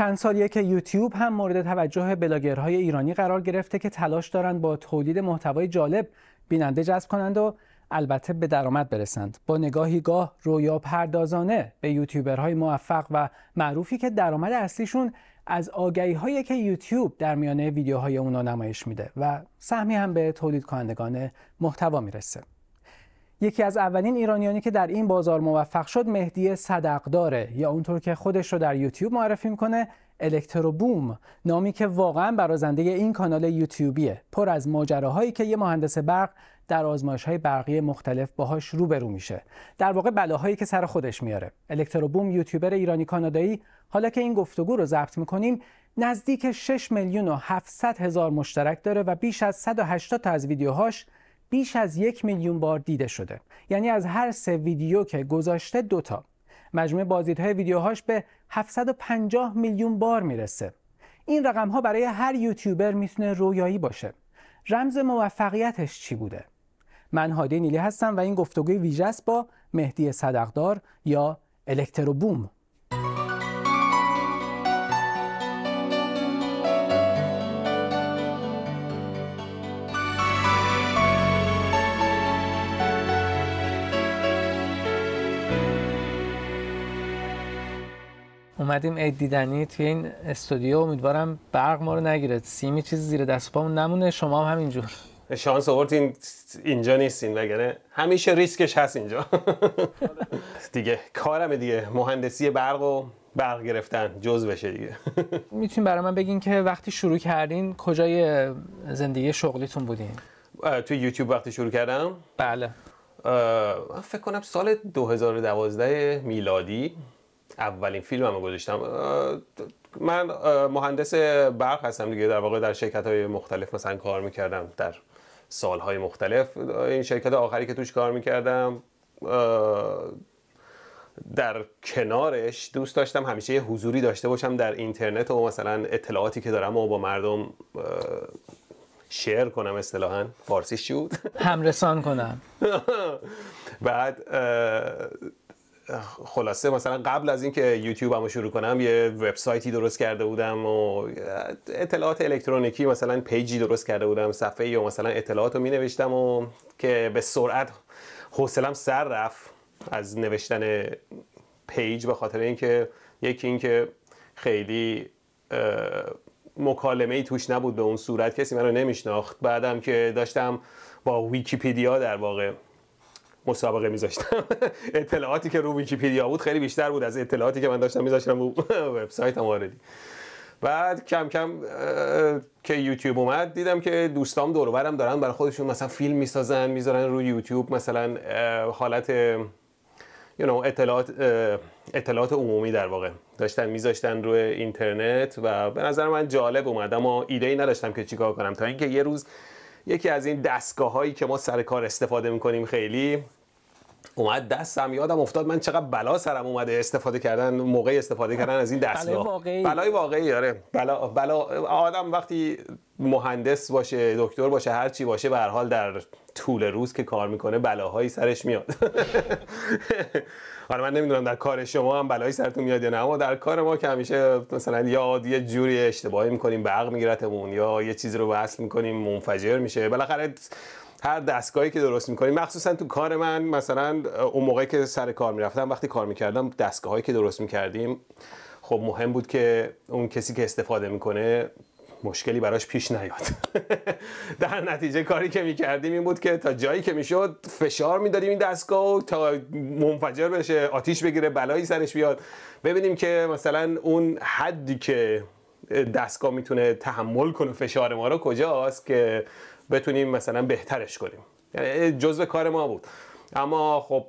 چند سالیه که یوتیوب هم مورد توجه بلاگرهای ایرانی قرار گرفته که تلاش دارند با تولید محتوای جالب بیننده جذب کنند و البته به درآمد برسند با نگاهی گاه رویا پردازانه به یوتیوبرهای موفق و معروفی که درآمد اصلیشون از آگهی هایی که یوتیوب در میانه ویدیوهای اونا نمایش میده و سهمی هم به تولید کنندگان محتوا میرسه یکی از اولین ایرانیانی که در این بازار موفق شد مهدی صدقداره یا اونطور که خودش رو در یوتیوب معرفی میکنه الکترو بوم نامی که واقعا برازنده این کانال یوتیوبیه پر از ماجراهایی که یه مهندس برق در آزمایش های برقی مختلف باهاش روبرو میشه در واقع بلاهایی که سر خودش میاره الکترو بوم یوتیوبر ایرانی کانادایی حالا که این گفتگو رو ضبط میکنیم نزدیک 6 میلیون و 700 هزار مشترک داره و بیش از 180 تا از ویدیوهاش بیش از یک میلیون بار دیده شده یعنی از هر سه ویدیو که گذاشته دوتا مجموع بازدیدهای ویدیوهاش به 750 میلیون بار میرسه این رقم ها برای هر یوتیوبر میتونه رویایی باشه رمز موفقیتش چی بوده من هادی نیلی هستم و این گفتگوی ویژه با مهدی صدقدار یا بوم اومدیم عید دیدنی توی این استودیو امیدوارم برق ما رو نگیره سیمی چیز زیر دست پامون نمونه شما هم همینجور شانس آوردین اینجا نیستین وگرنه همیشه ریسکش هست اینجا دیگه کارم دیگه مهندسی برق و برق گرفتن جز بشه دیگه میتونین برای من بگین که وقتی شروع کردین کجای زندگی شغلیتون بودین توی یوتیوب وقتی شروع کردم بله من فکر کنم سال 2012 میلادی اولین فیلم هم گذاشتم من مهندس برق هستم دیگه در واقع در شرکت های مختلف مثلا کار میکردم در های مختلف این شرکت آخری که توش کار میکردم در کنارش دوست داشتم همیشه یه حضوری داشته باشم در اینترنت و مثلا اطلاعاتی که دارم و با مردم شیر کنم اصطلاحا فارسی شد همرسان کنم بعد خلاصه مثلا قبل از اینکه یوتیوب هم شروع کنم یه وبسایتی درست کرده بودم و اطلاعات الکترونیکی مثلا پیجی درست کرده بودم صفحه یا مثلا اطلاعات رو می نوشتم و که به سرعت حوصلم سر رفت از نوشتن پیج به خاطر اینکه یکی اینکه خیلی مکالمه ای توش نبود به اون صورت کسی من رو نمیشناخت بعدم که داشتم با ویکیپیدیا در واقع مسابقه میذاشتم اطلاعاتی که رو بود خیلی بیشتر بود از اطلاعاتی که من داشتم میذاشتم رو وبسایت آردی بعد کم کم که یوتیوب اومد دیدم که دوستام دور برم دارن برای خودشون مثلا فیلم میسازن میذارن روی یوتیوب مثلا حالت you know, اطلاعات اطلاعات عمومی در واقع داشتن میذاشتن روی اینترنت و به نظر من جالب اومد اما ایده ای نداشتم که چیکار کنم تا اینکه یه روز یکی از این دستگاه هایی که ما سر کار استفاده میکنیم خیلی اومد دستم یادم افتاد من چقدر بلا سرم اومده استفاده کردن موقع استفاده کردن از این دستگاه بلای واقعی بلای واقعی آره بلا, بلا آدم وقتی مهندس باشه دکتر باشه هر چی باشه به حال در طول روز که کار میکنه بلاهایی سرش میاد حالا من نمیدونم در کار شما هم بلایی سرتون میاد یا نه اما در کار ما که همیشه مثلا یا یه جوری اشتباهی میکنیم برق میگیرتمون یا یه چیزی رو وصل میکنیم منفجر میشه بالاخره هر دستگاهی که درست میکنیم مخصوصا تو کار من مثلا اون موقعی که سر کار میرفتم وقتی کار میکردم دستگاهایی که درست میکردیم خب مهم بود که اون کسی که استفاده میکنه مشکلی براش پیش نیاد در نتیجه کاری که کردیم این بود که تا جایی که میشد فشار میدادیم این دستگاه و تا منفجر بشه آتیش بگیره بلایی سرش بیاد ببینیم که مثلا اون حدی که دستگاه میتونه تحمل کنه فشار ما رو کجاست که بتونیم مثلا بهترش کنیم یعنی جزء کار ما بود اما خب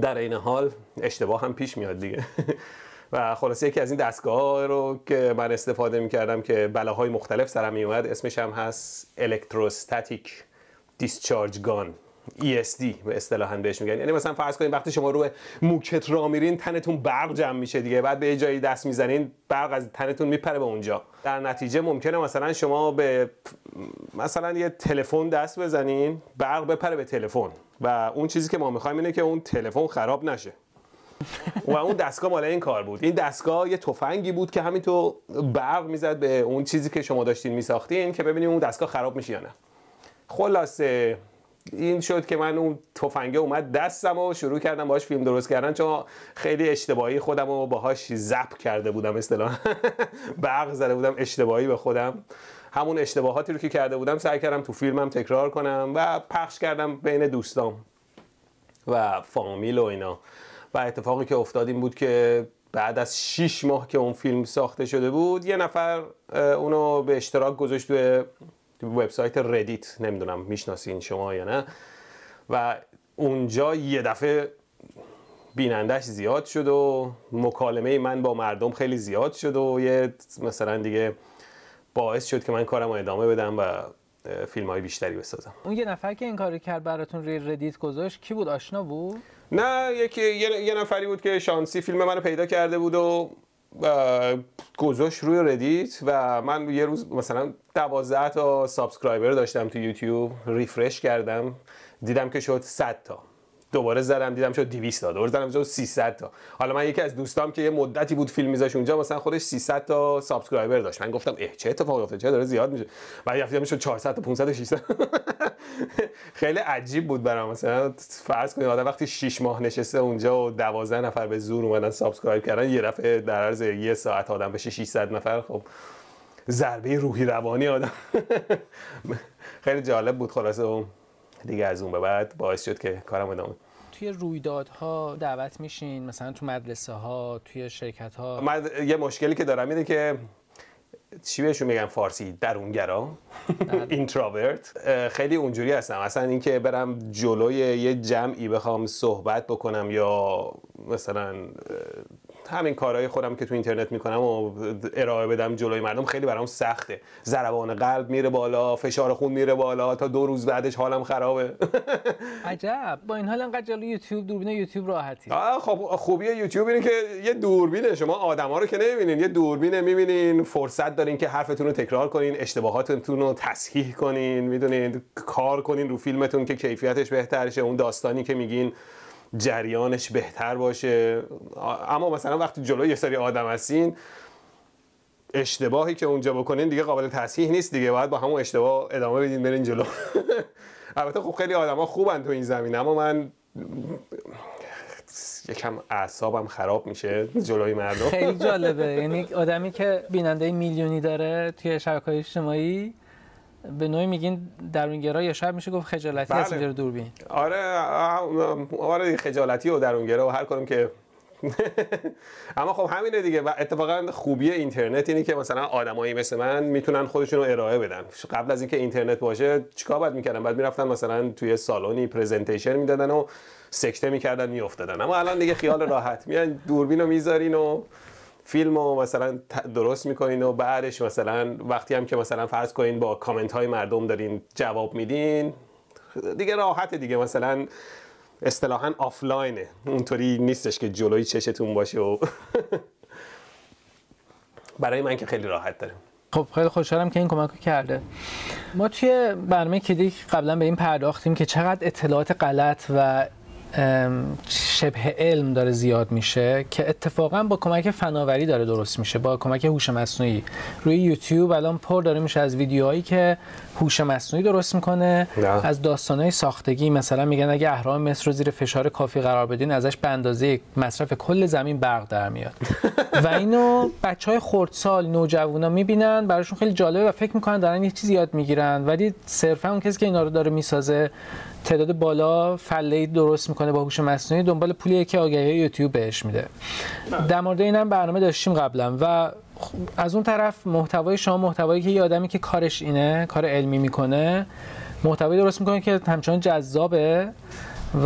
در این حال اشتباه هم پیش میاد دیگه و خلاصه یکی از این دستگاه رو که من استفاده می‌کردم که بلاهای مختلف سرم اومد اسمش هم هست الکتروستاتیک دیسچارج گان ESD به اصطلاحا بهش میگن یعنی مثلا فرض کنید وقتی شما رو موکت را میرین تنتون برق جمع میشه دیگه بعد به یه جایی دست میزنین برق از تنتون میپره به اونجا در نتیجه ممکنه مثلا شما به مثلا یه تلفن دست بزنین برق بپره به تلفن و اون چیزی که ما میخوایم اینه که اون تلفن خراب نشه و اون دستگاه مال این کار بود این دستگاه یه تفنگی بود که همینطور برق میزد به اون چیزی که شما داشتین میساختین که ببینیم اون دستگاه خراب میشه یا نه خلاصه این شد که من اون تفنگه اومد دستم و شروع کردم باهاش فیلم درست کردن چون خیلی اشتباهی خودم و باهاش زب کرده بودم اصطلاحا برق زده بودم اشتباهی به خودم همون اشتباهاتی رو که کرده بودم سعی کردم تو فیلمم تکرار کنم و پخش کردم بین دوستام و فامیل و اینا و اتفاقی که افتاد این بود که بعد از 6 ماه که اون فیلم ساخته شده بود یه نفر اونو به اشتراک گذاشت توی وبسایت ردیت نمیدونم میشناسین شما یا نه و اونجا یه دفعه بینندش زیاد شد و مکالمه من با مردم خیلی زیاد شد و یه مثلا دیگه باعث شد که من کارم رو ادامه بدم و فیلم های بیشتری بسازم اون یه نفر که این کارو کرد براتون روی ردیت گذاشت کی بود آشنا بود نه یکی یه،, نفری بود که شانسی فیلم منو پیدا کرده بود و گذاشت روی ردیت و من یه روز مثلا دوازده تا سابسکرایبر داشتم تو یوتیوب ریفرش کردم دیدم که شد 100 تا دوباره زدم دیدم شد 200 تا دوباره زدم شد 300 تا حالا من یکی از دوستام که یه مدتی بود فیلم میذاش اونجا مثلا خودش 300 تا سابسکرایبر داشت من گفتم اه چه اتفاقی افتاد چه داره زیاد میشه بعد یه میشه 400 تا 500 تا 600 خیلی عجیب بود برام مثلا فرض کنید آدم وقتی 6 ماه نشسته اونجا و 12 نفر به زور اومدن سابسکرایب کردن یه دفعه در عرض یه ساعت آدم بشه 600 نفر خب ضربه روحی روانی آدم خیلی جالب بود خلاصه دیگه از اون به بعد باعث شد که کارم ادامه توی رویدادها دعوت میشین مثلا تو مدرسه ها توی شرکت ها من یه مشکلی که دارم اینه که چی بهشون میگم فارسی درونگرا بله. اینتراورت خیلی اونجوری هستم اصلا اینکه برم جلوی یه جمعی بخوام صحبت بکنم یا مثلا همین کارهای خودم که تو اینترنت میکنم و ارائه بدم جلوی مردم خیلی برام سخته ضربان قلب میره بالا فشار خون میره بالا تا دو روز بعدش حالم خرابه عجب با این حال انقدر یوتیوب دوربین یوتیوب راحتی خب خوبی یوتیوب اینه که یه دوربینه شما آدما رو که نمیبینین یه دوربینه میبینین فرصت دارین که حرفتون رو تکرار کنین اشتباهاتتون رو تصحیح کنین میدونین کار کنین رو فیلمتون که کیفیتش بهتر شه اون داستانی که میگین جریانش بهتر باشه اما مثلا وقتی جلو یه سری آدم هستین اشتباهی که اونجا بکنین دیگه قابل تصحیح نیست دیگه باید با همون اشتباه ادامه بدین برین جلو البته خب خیلی آدما خوبن تو این زمینه اما من یکم اعصابم خراب میشه جلوی مردم خیلی جالبه یعنی آدمی که بیننده میلیونی داره توی شبکه‌های اجتماعی به نوعی میگین درونگرا یا شاید میشه گفت خجالتی بله. از دوربین آره آره خجالتی و درونگرا و هر کدوم که اما خب همینه دیگه و اتفاقا خوبی اینترنت اینه که مثلا آدمایی مثل من میتونن خودشون رو ارائه بدن قبل از اینکه اینترنت باشه چیکار باید میکردن بعد میرفتن مثلا توی سالونی پرزنتیشن میدادن و سکته میکردن میافتادن اما الان دیگه خیال راحت میان دوربین رو میذارین و فیلم رو مثلا درست میکنین و بعدش مثلا وقتی هم که مثلا فرض کنین با کامنت های مردم دارین جواب میدین دیگه راحت دیگه مثلا اصطلاحا آفلاینه اونطوری نیستش که جلوی چشتون باشه و برای من که خیلی راحت داره خب خیلی خوشحالم که این کمک رو کرده ما توی برنامه کلیک قبلا به این پرداختیم که چقدر اطلاعات غلط و شبه علم داره زیاد میشه که اتفاقا با کمک فناوری داره درست میشه با کمک هوش مصنوعی روی یوتیوب الان پر داره میشه از ویدیوهایی که هوش مصنوعی درست میکنه نه. از داستانهای ساختگی مثلا میگن اگه اهرام مصر رو زیر فشار کافی قرار بدین ازش به اندازه مصرف کل زمین برق در میاد و اینو بچه های خردسال نوجوانا میبینن براشون خیلی جالبه و فکر میکنن دارن یه چیزی یاد میگیرن ولی صرفا اون کسی که اینا رو داره میسازه تعداد بالا فله درست میکنه با هوش مصنوعی دنبال دنبال پولیه که آگهی یوتیوب بهش میده در مورد اینم برنامه داشتیم قبلا و خب، از اون طرف محتوای شما محتوایی که یه آدمی که کارش اینه کار علمی میکنه محتوایی درست میکنه که همچنان جذابه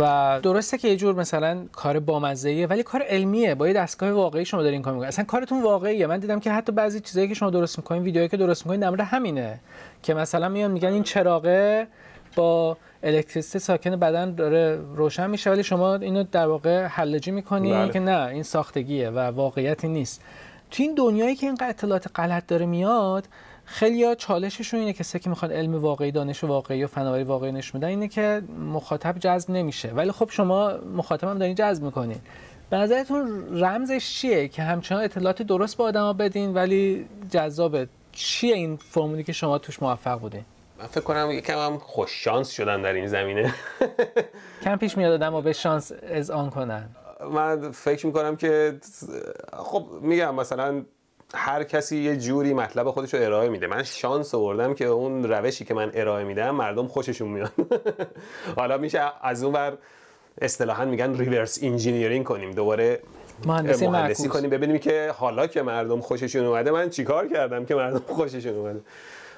و درسته که یه جور مثلا کار ای ولی کار علمیه با یه دستگاه واقعی شما دارین کار میکنید اصلا کارتون واقعیه من دیدم که حتی بعضی چیزایی که شما درست میکنین ویدیوهایی که درست میکنین در همینه که مثلا میان میگن این چراغه با الکتریسیته ساکن بدن داره روشن میشه ولی شما اینو در واقع حلجی میکنی بله. که نه این ساختگیه و واقعیتی نیست تو این دنیایی که اینقدر اطلاعات غلط داره میاد خیلی ها چالششون اینه که که میخوان علم واقعی دانش واقعی و فناوری واقعی نشون اینه که مخاطب جذب نمیشه ولی خب شما مخاطب هم دارین جذب میکنین به نظرتون رمزش چیه که همچنان اطلاعات درست به آدما بدین ولی جذابه چیه این فرمولی که شما توش موفق بودین من فکر کنم یکم هم خوش شانس شدن در این زمینه کم پیش میاد آدمو به شانس آن کنن من فکر میکنم که خب میگم مثلا هر کسی یه جوری مطلب خودش رو ارائه میده من شانس آوردم که اون روشی که من ارائه میدم مردم خوششون میاد حالا میشه از اون بر اصطلاحا میگن ریورس انجینیرینگ کنیم دوباره مهندسی, مهندسی کنیم ببینیم که حالا که مردم خوششون اومده من چیکار کردم که مردم خوششون اومده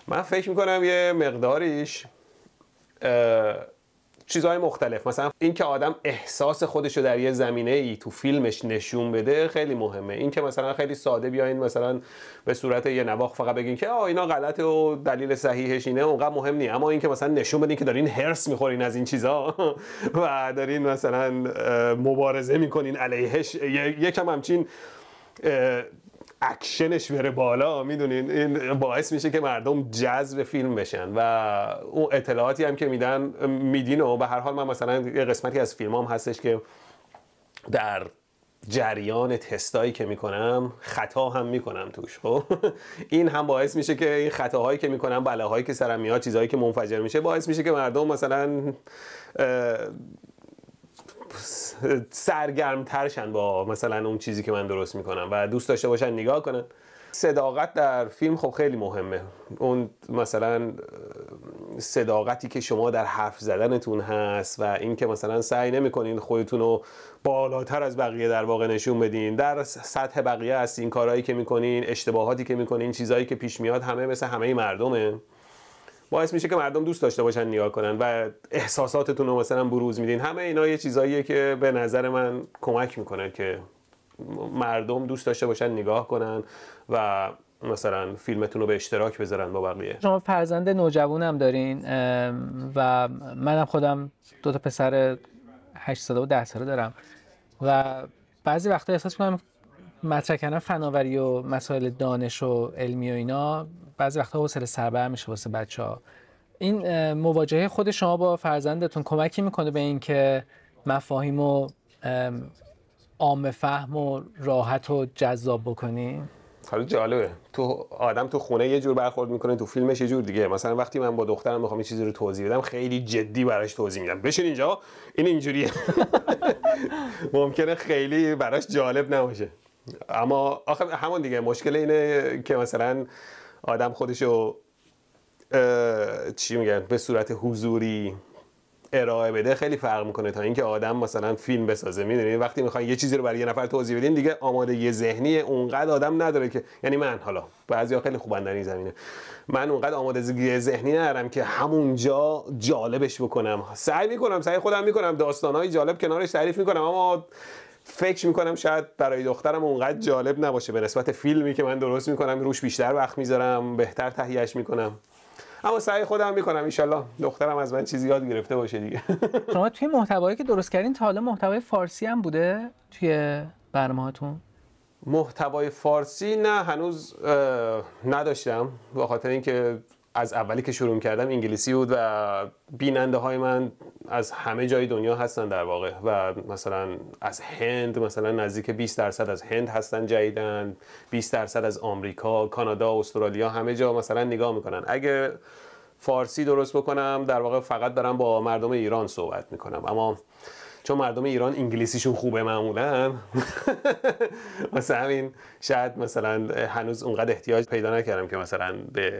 من فکر میکنم یه مقداریش چیزهای مختلف مثلا اینکه آدم احساس خودش در یه زمینه ای تو فیلمش نشون بده خیلی مهمه اینکه مثلا خیلی ساده بیاین مثلا به صورت یه نواخ فقط بگین که آه اینا غلطه و دلیل صحیحش اینه اونقدر مهم نیست اما اینکه مثلا نشون بدین که دارین هرس میخورین از این چیزها و دارین مثلا مبارزه میکنین علیهش یکم همچین اکشنش بره بالا میدونین این باعث میشه که مردم جذب فیلم بشن و اون اطلاعاتی هم که میدن میدین و به هر حال من مثلا یه قسمتی از فیلم هم هستش که در جریان تستایی که میکنم خطا هم میکنم توش خب این هم باعث میشه که این خطاهایی که میکنم بلاهایی که سرم میاد چیزهایی که منفجر میشه باعث میشه که مردم مثلا سرگرم ترشن با مثلا اون چیزی که من درست میکنم و دوست داشته باشن نگاه کنن صداقت در فیلم خب خیلی مهمه اون مثلا صداقتی که شما در حرف زدنتون هست و اینکه مثلا سعی نمیکنین خودتون رو بالاتر از بقیه در واقع نشون بدین در سطح بقیه این کارهایی که میکنین اشتباهاتی که میکنین چیزهایی که پیش میاد همه مثل همه مردمه باعث میشه که مردم دوست داشته باشن نگاه کنن و احساساتتون رو مثلا بروز میدین همه اینا یه چیزاییه که به نظر من کمک میکنه که مردم دوست داشته باشن نگاه کنن و مثلا فیلمتون رو به اشتراک بذارن با بقیه شما فرزند نوجوانم دارین و منم خودم دو تا پسر 8 ساله و 10 ساله دارم و بعضی وقتا احساس میکنم مطرح کردن فناوری و مسائل دانش و علمی و اینا بعضی وقتها حوصله سربر میشه واسه بچه ها این مواجهه خود شما با فرزندتون کمکی میکنه به اینکه مفاهیم و عام فهم و راحت و جذاب بکنی حالا جالبه تو آدم تو خونه یه جور برخورد میکنه تو فیلمش یه جور دیگه مثلا وقتی من با دخترم میخوام یه چیزی رو توضیح بدم خیلی جدی براش توضیح میدم بشین اینجا این اینجوریه ممکنه خیلی براش جالب نباشه اما آخر همون دیگه مشکل اینه که مثلا آدم خودشو چی میگن به صورت حضوری ارائه بده خیلی فرق میکنه تا اینکه آدم مثلا فیلم بسازه میدونید وقتی میخواین یه چیزی رو برای یه نفر توضیح بدین دیگه یه ذهنی اونقدر آدم نداره که یعنی من حالا بعضیا خیلی خوبن در این زمینه من اونقدر آماده یه ذهنی ندارم که همونجا جالبش بکنم سعی میکنم سعی خودم میکنم داستانهای جالب کنارش تعریف میکنم اما فکر میکنم شاید برای دخترم اونقدر جالب نباشه به نسبت فیلمی که من درست میکنم روش بیشتر وقت میذارم بهتر تهیهش میکنم اما سعی خودم میکنم ایشالله دخترم از من چیزی یاد گرفته باشه دیگه شما توی محتوایی که درست کردین تا حالا محتوای فارسی هم بوده توی هاتون؟ محتوای فارسی نه هنوز نداشتم به خاطر اینکه از اولی که شروع کردم انگلیسی بود و بیننده های من از همه جای دنیا هستن در واقع و مثلا از هند مثلا نزدیک 20 درصد از هند هستن جدیدن 20 درصد از آمریکا کانادا استرالیا همه جا مثلا نگاه میکنن اگه فارسی درست بکنم در واقع فقط دارم با مردم ایران صحبت میکنم اما چون مردم ایران انگلیسیشون خوبه معمولا مثلا همین شاید مثلا هنوز اونقدر احتیاج پیدا نکردم که مثلا به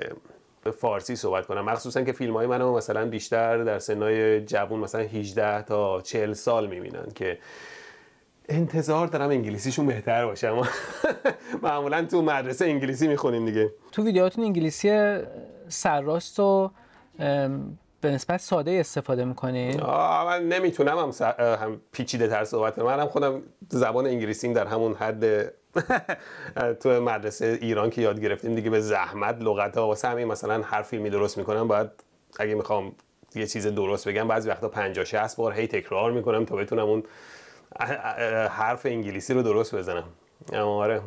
فارسی صحبت کنم مخصوصا که فیلم های منو مثلا بیشتر در سنای جوون مثلا 18 تا 40 سال میبینن که انتظار دارم انگلیسیشون بهتر باشه اما معمولا تو مدرسه انگلیسی میخونیم دیگه تو ویدیوهاتون انگلیسی سرراست و به نسبت ساده استفاده میکنین من نمیتونم هم, هم پیچیده تر صحبت کنم منم خودم زبان انگلیسیم در همون حد تو مدرسه ایران که یاد گرفتیم دیگه به زحمت لغت ها واسه همین مثلا هر فیلمی درست میکنم باید اگه میخوام یه چیز درست بگم بعضی وقتا 50 60 بار هی تکرار میکنم تا بتونم اون حرف انگلیسی رو درست بزنم آره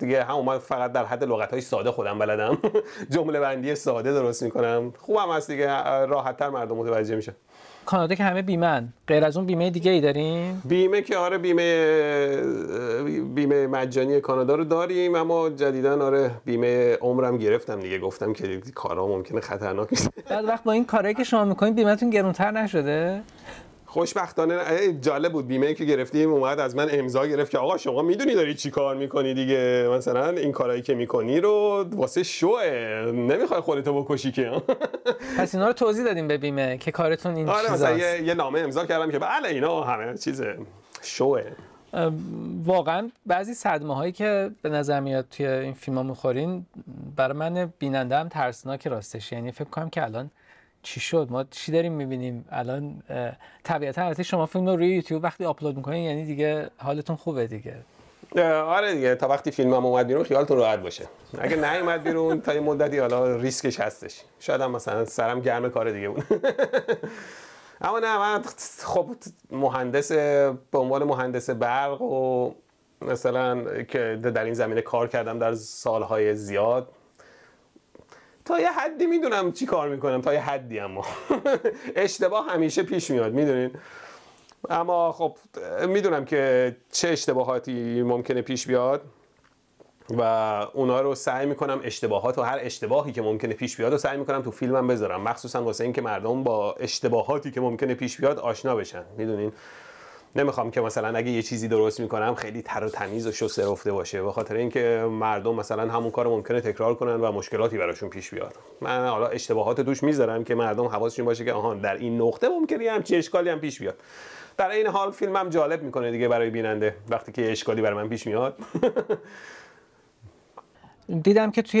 دیگه هم اومد فقط در حد لغت های ساده خودم بلدم جمله بندی ساده درست میکنم خوبم هست دیگه راحت تر مردم متوجه میشه کانادا که همه بیمن غیر از اون بیمه دیگه ای داریم بیمه که آره بیمه بیمه مجانی کانادا رو داریم اما جدیدا آره بیمه عمرم گرفتم دیگه گفتم که کارا ممکنه خطرناک بعد وقت با این کارهایی که شما میکنید بیمهتون گرونتر نشده خوشبختانه جالب بود بیمه که گرفتیم اومد از من امضا گرفت که آقا شما میدونی داری چی کار میکنی دیگه مثلا این کارایی که میکنی رو واسه شوه نمیخوای خودتو بکشی که پس اینا رو توضیح دادیم به بیمه که کارتون این آره یه،, نامه امضا کردم که بله اینا همه چیزه شوه واقعا بعضی صدمه هایی که به نظر میاد توی این فیلم ها میخورین برای من بیننده هم ترسناک راستش یعنی فکر کنم که الان چی شد ما چی داریم می‌بینیم الان طبیعتا البته شما فیلم رو روی یوتیوب وقتی آپلود میکنین یعنی دیگه حالتون خوبه دیگه آره دیگه تا وقتی فیلم هم اومد بیرون خیالتون راحت باشه اگه اومد بیرون تا یه مدتی حالا ریسکش هستش شاید هم مثلا سرم گرم کار دیگه بود اما نه من خب مهندس به عنوان مهندس برق و مثلا که در این زمینه کار کردم در سالهای زیاد تا یه حدی میدونم چی کار میکنم تا یه حدی اما اشتباه همیشه پیش میاد میدونین اما خب میدونم که چه اشتباهاتی ممکنه پیش بیاد و اونا رو سعی میکنم اشتباهات و هر اشتباهی که ممکنه پیش بیاد رو سعی میکنم تو فیلمم بذارم مخصوصا واسه اینکه مردم با اشتباهاتی که ممکنه پیش بیاد آشنا بشن میدونین نمیخوام که مثلا اگه یه چیزی درست میکنم خیلی تر و تمیز و شسته رفته باشه به خاطر اینکه مردم مثلا همون کار ممکنه تکرار کنن و مشکلاتی براشون پیش بیاد من حالا اشتباهات دوش میذارم که مردم حواسشون باشه که آهان در این نقطه ممکنه همچین اشکالی هم پیش بیاد در این حال فیلمم جالب میکنه دیگه برای بیننده وقتی که اشکالی برای من پیش میاد دیدم که توی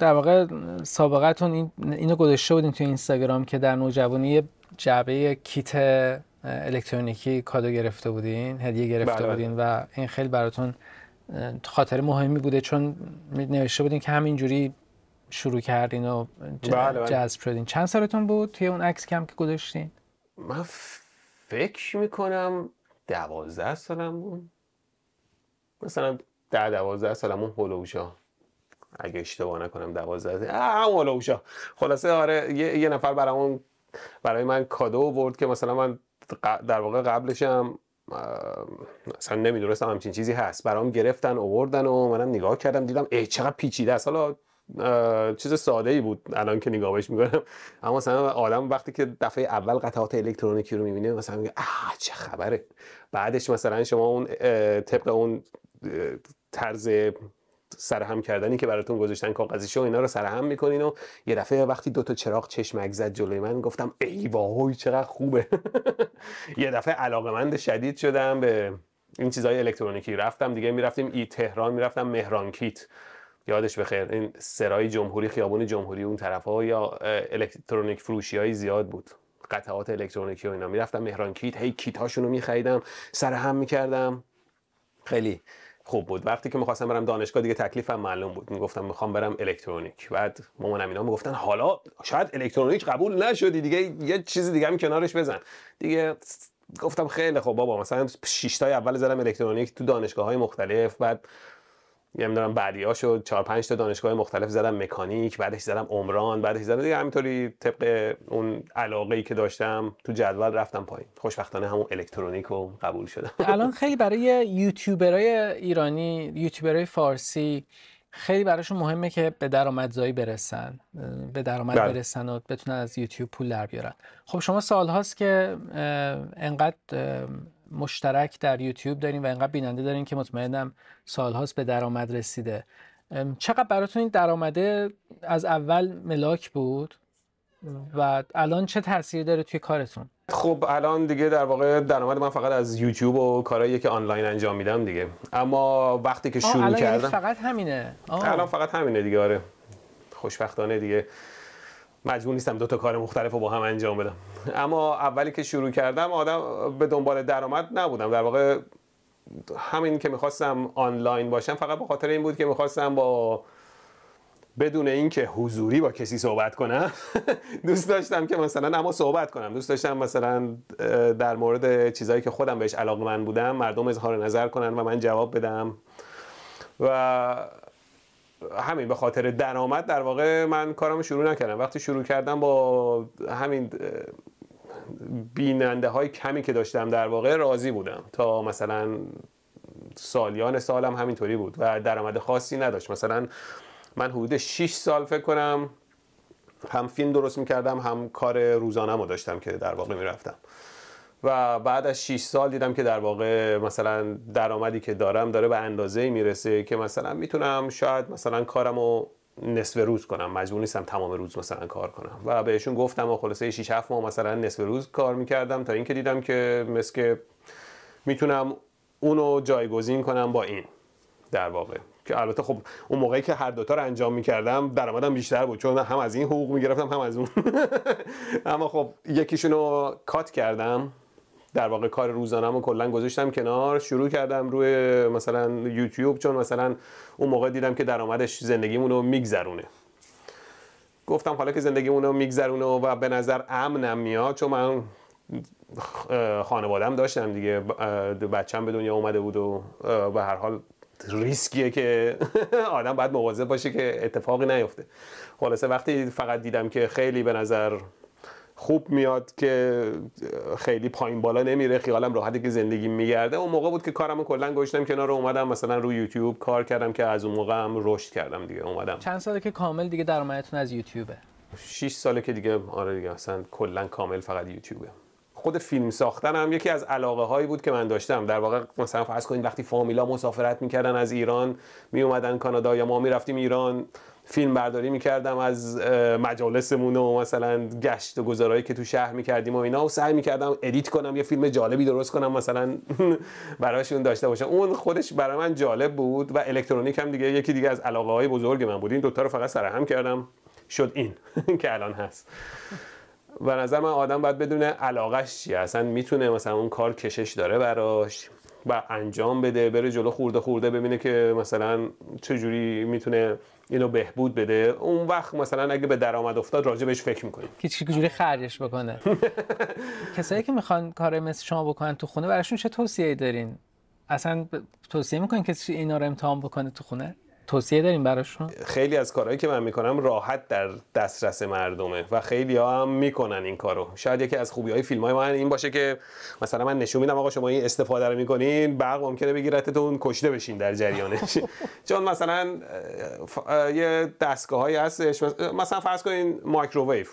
در واقع سابقتون این اینو گذاشته بودین توی اینستاگرام که در نوجوانی جعبه کیت الکترونیکی کادو گرفته بودین هدیه گرفته بله، بله. بودین و این خیلی براتون خاطر مهمی بوده چون نوشته بودین که همینجوری شروع کردین و بله، جذب شدین چند سالتون بود توی اون عکس کم که گذاشتین من فکر کنم دوازده سالم بود مثلا ده دوازده سالم اون هلوشا اگه اشتباه نکنم دوازده هم هلوشا خلاصه آره یه, یه نفر برای, برای من کادو برد که مثلا من در واقع قبلش هم اصلا نمیدونستم همچین چیزی هست برام گرفتن اووردن و منم نگاه کردم دیدم ای چقدر پیچیده است حالا چیز ساده ای بود الان که نگاه بهش میکنم اما مثلا آدم وقتی که دفعه اول قطعات الکترونیکی رو میبینه مثلا میگه آه چه خبره بعدش مثلا شما اون طبق اون طرز سرهم کردنی که براتون گذاشتن کاغذیشو اینا رو سرهم میکنین و یه دفعه وقتی دو تا چراغ چشمک زد جلوی من گفتم ای وای چقدر خوبه یه دفعه علاقمند شدید شدم به این چیزهای الکترونیکی رفتم دیگه میرفتیم ای تهران میرفتم مهران کیت یادش بخیر این سرای جمهوری خیابون جمهوری اون طرف ها یا الکترونیک فروشی های زیاد بود قطعات الکترونیکی و اینا میرفتم مهران کیت هی کیت میخریدم سر میکردم خیلی خوب بود وقتی که میخواستم برم دانشگاه دیگه تکلیفم معلوم بود میگفتم میخوام برم الکترونیک بعد مامانم اینا میگفتن حالا شاید الکترونیک قبول نشدی دیگه یه چیز دیگه هم کنارش بزن دیگه گفتم خیلی خب بابا مثلا شیشتای اول زدم الکترونیک تو دانشگاه های مختلف بعد نمیدونم یعنی شد چهار پنج تا دانشگاه مختلف زدم مکانیک بعدش زدم عمران بعدش زدم دیگه همینطوری طبق اون علاقه ای که داشتم تو جدول رفتم پایین خوشبختانه همون الکترونیک رو قبول شدم الان خیلی برای یوتیوبرای ایرانی یوتیوبرای فارسی خیلی براشون مهمه که به درآمدزایی برسن به درآمد بله. برسن و بتونن از یوتیوب پول در بیارن خب شما سالهاست که انقدر مشترک در یوتیوب داریم و اینقدر بیننده داریم که مطمئنم سالهاست به درآمد رسیده چقدر براتون این درآمده از اول ملاک بود و الان چه تاثیری داره توی کارتون خب الان دیگه در واقع درآمد من فقط از یوتیوب و کارهایی که آنلاین انجام میدم دیگه اما وقتی که شروع الان یعنی فقط همینه الان فقط همینه دیگه آره خوشبختانه دیگه مجبور نیستم دو تا کار مختلف رو با هم انجام بدم اما اولی که شروع کردم آدم به دنبال درآمد نبودم در واقع همین که میخواستم آنلاین باشم فقط به خاطر این بود که میخواستم با بدون اینکه حضوری با کسی صحبت کنم دوست داشتم که مثلا اما صحبت کنم دوست داشتم مثلا در مورد چیزهایی که خودم بهش علاقه من بودم مردم اظهار نظر کنن و من جواب بدم و همین به خاطر درآمد در واقع من کارم شروع نکردم وقتی شروع کردم با همین بیننده های کمی که داشتم در واقع راضی بودم تا مثلا سالیان سالم همینطوری بود و درآمد خاصی نداشت مثلا من حدود 6 سال فکر کنم هم فیلم درست میکردم هم کار روزانه رو داشتم که در واقع میرفتم و بعد از 6 سال دیدم که در واقع مثلا درآمدی که دارم داره به اندازه میرسه که مثلا میتونم شاید مثلا کارم نصف روز کنم مجبور نیستم تمام روز مثلا کار کنم و بهشون گفتم و خلاصه 6 7 ماه مثلا نصف روز کار میکردم تا اینکه دیدم که مثل که میتونم اونو جایگزین کنم با این در واقع که البته خب اون موقعی که هر دوتا رو انجام میکردم درآمدم بیشتر بود چون هم از این حقوق میگرفتم هم از اون اما خب یکیشون رو کات کردم در واقع کار روزانه‌مو کلا گذاشتم کنار شروع کردم روی مثلا یوتیوب چون مثلا اون موقع دیدم که درآمدش زندگیمونو رو میگذرونه گفتم حالا که زندگیمونو میگذرونه و به نظر امنم میاد چون من خانوادم داشتم دیگه بچم به دنیا اومده بود و به هر حال ریسکیه که آدم باید مواظب باشه که اتفاقی نیفته خلاصه وقتی فقط دیدم که خیلی به نظر خوب میاد که خیلی پایین بالا نمیره خیالم راحته که زندگی میگرده اون موقع بود که کارمو کلا گشتم کنار اومدم مثلا روی یوتیوب کار کردم که از اون موقع هم رشد کردم دیگه اومدم چند ساله که کامل دیگه درآمدتون از یوتیوبه 6 ساله که دیگه آره دیگه اصلا کلا کامل فقط یوتیوبه خود فیلم ساختن هم یکی از علاقه هایی بود که من داشتم در واقع مثلا فرض کنید وقتی فامیلا مسافرت میکردن از ایران می اومدن کانادا یا ما میرفتیم ایران فیلم برداری میکردم از مجالسمون و مثلا گشت و گذارایی که تو شهر میکردیم و اینا و سعی میکردم ادیت کنم یه فیلم جالبی درست کنم مثلا براشون داشته باشم اون خودش برای من جالب بود و الکترونیک هم دیگه یکی دیگه از علاقه های بزرگ من بود این دوتا رو فقط سرهم کردم شد این که الان هست و نظر من آدم باید بدونه علاقش چیه اصلا میتونه مثلا اون کار کشش داره براش و انجام بده بره جلو خورده خورده ببینه که مثلا چجوری میتونه اینو بهبود بده اون وقت مثلا اگه به درآمد افتاد راجع بهش فکر میکنیم که جوری خرجش بکنه کسایی که میخوان کار مثل شما بکنن تو خونه براشون چه توصیه‌ای دارین اصلا توصیه میکنین که اینا رو امتحان بکنه تو خونه توصیه داریم براشون خیلی از کارهایی که من میکنم راحت در دسترس مردمه و خیلی ها هم میکنن این کارو شاید یکی از خوبی های فیلم های من این باشه که مثلا من نشون میدم آقا شما این استفاده رو میکنین برق ممکنه بگیرتتون کشته بشین در جریانش چون مثلا یه دستگاهی هستش مثلا فرض کنین مایکروویو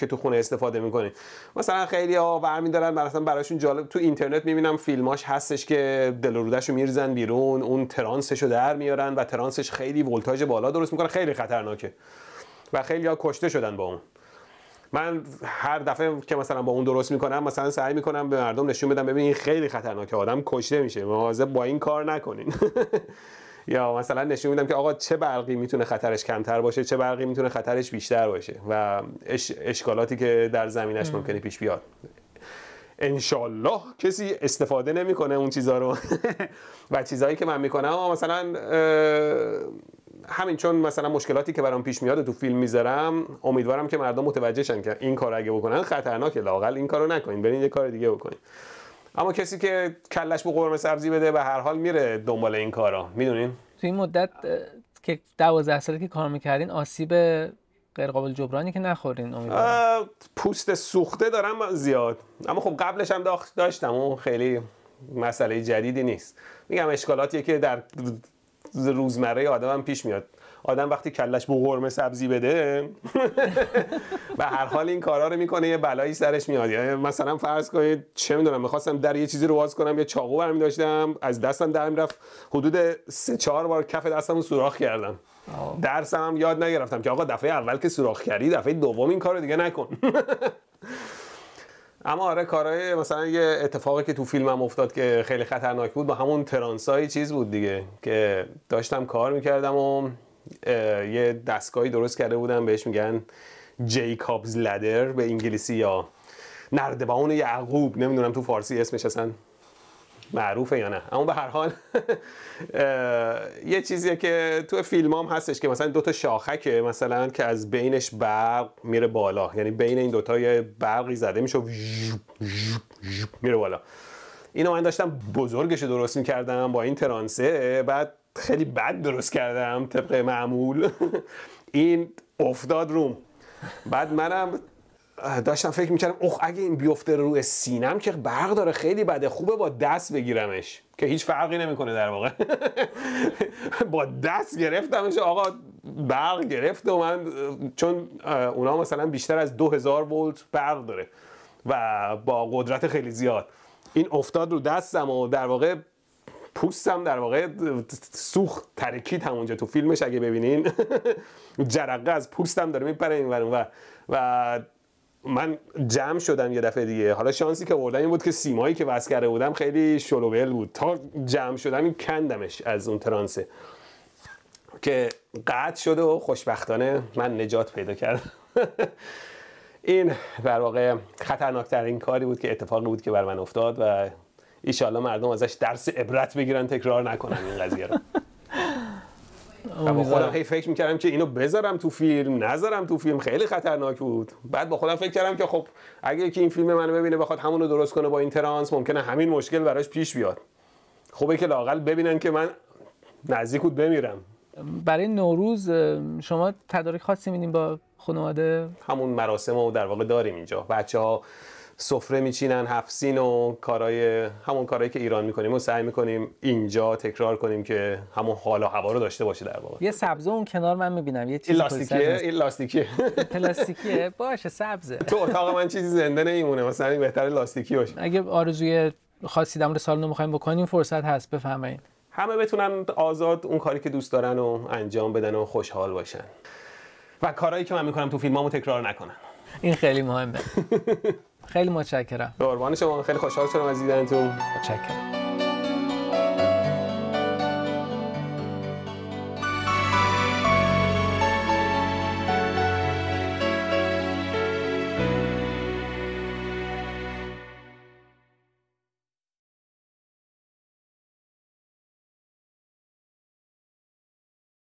که تو خونه استفاده میکنین مثلا خیلی ها برمیدارن مثلا براشون جالب تو اینترنت میبینم فیلماش هستش که دل رو میرزن بیرون اون ترانسش رو در میارن و ترانسش خیلی ولتاژ بالا درست میکنه خیلی خطرناکه و خیلی ها کشته شدن با اون من هر دفعه که مثلا با اون درست میکنم مثلا سعی میکنم به مردم نشون بدم ببین این خیلی خطرناکه آدم کشته میشه مواظب با این کار نکنین یا مثلا نشون میدم که آقا چه برقی میتونه خطرش کمتر باشه چه برقی میتونه خطرش بیشتر باشه و اشکالاتی که در زمینش ممکنه پیش بیاد انشالله کسی استفاده نمیکنه اون چیزها رو و چیزهایی که من میکنم مثلا همین چون مثلا مشکلاتی که برام پیش میاد تو فیلم میذارم امیدوارم که مردم متوجه که این کار اگه بکنن خطرناکه لاقل این کارو نکنین برین یه کار دیگه بکنین اما کسی که کلش به قرمه سبزی بده به هر حال میره دنبال این کارا میدونین تو این مدت که 12 ساله که کار میکردین آسیب غیر قابل جبرانی که نخورین امیدوارم پوست سوخته دارم زیاد اما خب قبلش هم داشتم اون خیلی مسئله جدیدی نیست میگم اشکالاتیه که در روزمره آدمم پیش میاد آدم وقتی کلش بو قرمه سبزی بده و هر حال این کارا رو میکنه یه بلایی سرش میاد یعنی مثلا فرض کنید چه میدونم میخواستم در یه چیزی رو باز کنم یه چاقو برمی داشتم از دستم در رفت حدود سه چهار بار کف دستم رو سوراخ کردم درسم هم یاد نگرفتم که آقا دفعه اول که سوراخ کردی دفعه دوم این کارو دیگه نکن اما آره کارهای مثلا یه اتفاقی که تو فیلمم افتاد که خیلی خطرناک بود با همون ترانسای چیز بود دیگه که داشتم کار میکردم و یه دستگاهی درست کرده بودن بهش میگن جیکابز لدر به انگلیسی یا نردبان یعقوب نمیدونم تو فارسی اسمش اصلا معروفه یا نه اما به هر حال یه چیزیه که تو فیلم هم هستش که مثلا دوتا شاخکه مثلا که از بینش برق میره بالا یعنی بین این دوتا یه برقی زده میشه میره بالا اینو من داشتم بزرگش درست میکردم با این ترانسه بعد خیلی بد درست کردم طبق معمول این افتاد روم بعد منم داشتم فکر میکردم اخ اگه این بیفته روی سینم که برق داره خیلی بده خوبه با دست بگیرمش که هیچ فرقی نمیکنه در واقع با دست گرفتمش آقا برق گرفت و من چون اونا مثلا بیشتر از 2000 ولت برق داره و با قدرت خیلی زیاد این افتاد رو دستم و در واقع پوستم در واقع سوخت ترکید همونجا تو فیلمش اگه ببینین جرقه از پوستم داره میپره این و و من جمع شدم یه دفعه دیگه حالا شانسی که آوردم این بود که سیمایی که وز کرده بودم خیلی شلوبل بود تا جمع شدم این کندمش از اون ترانسه که قطع شده و خوشبختانه من نجات پیدا کردم این در واقع خطرناکترین کاری بود که اتفاقی بود که بر من افتاد و ایشالا مردم ازش درس عبرت بگیرن تکرار نکنن این قضیه رو با خودم هی فکر میکردم که اینو بذارم تو فیلم نذارم تو فیلم خیلی خطرناک بود بعد با خودم فکر کردم که خب اگه یکی این فیلم منو ببینه بخواد همونو درست کنه با این ترانس ممکنه همین مشکل براش پیش بیاد خوبه که لاقل ببینن که من نزدیک بود بمیرم برای نوروز شما تدارک خاصی میدین با خانواده همون مراسم در واقع داریم اینجا بچه ها سفره میچینن هفسین و کارهای همون کارهایی که ایران میکنیم و سعی میکنیم اینجا تکرار کنیم که همون حال و هوا رو داشته باشه در واقع یه سبزه اون کنار من میبینم یه چیز لاستیکیه این لاستیکیه پلاستیکیه باشه سبزه تو اتاق من چیزی زنده نمیمونه مثلا این بهتر لاستیکی باشه اگه آرزوی خاصی در مورد سالن میخوایم بکنیم فرصت هست بفهمین همه بتونن آزاد اون کاری که دوست دارن و انجام بدن و خوشحال باشن و کارهایی که من میکنم تو فیلمامو تکرار نکنم این خیلی مهمه خیلی متشکرم قربان شما خیلی خوشحال شدم از دیدنتون متشکرم